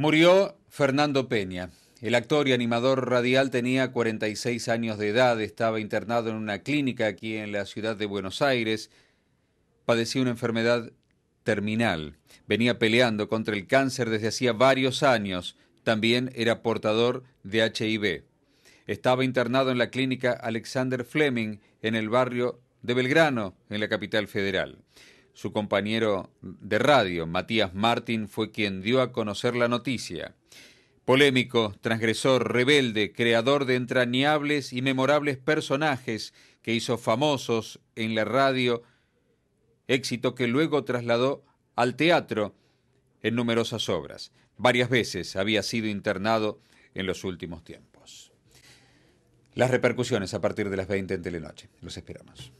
Murió Fernando Peña. El actor y animador radial tenía 46 años de edad, estaba internado en una clínica aquí en la ciudad de Buenos Aires, padecía una enfermedad terminal, venía peleando contra el cáncer desde hacía varios años, también era portador de HIV. Estaba internado en la clínica Alexander Fleming en el barrio de Belgrano, en la capital federal. Su compañero de radio, Matías Martín, fue quien dio a conocer la noticia. Polémico, transgresor, rebelde, creador de entrañables y memorables personajes que hizo famosos en la radio, éxito que luego trasladó al teatro en numerosas obras. Varias veces había sido internado en los últimos tiempos. Las repercusiones a partir de las 20 en Telenoche. Los esperamos.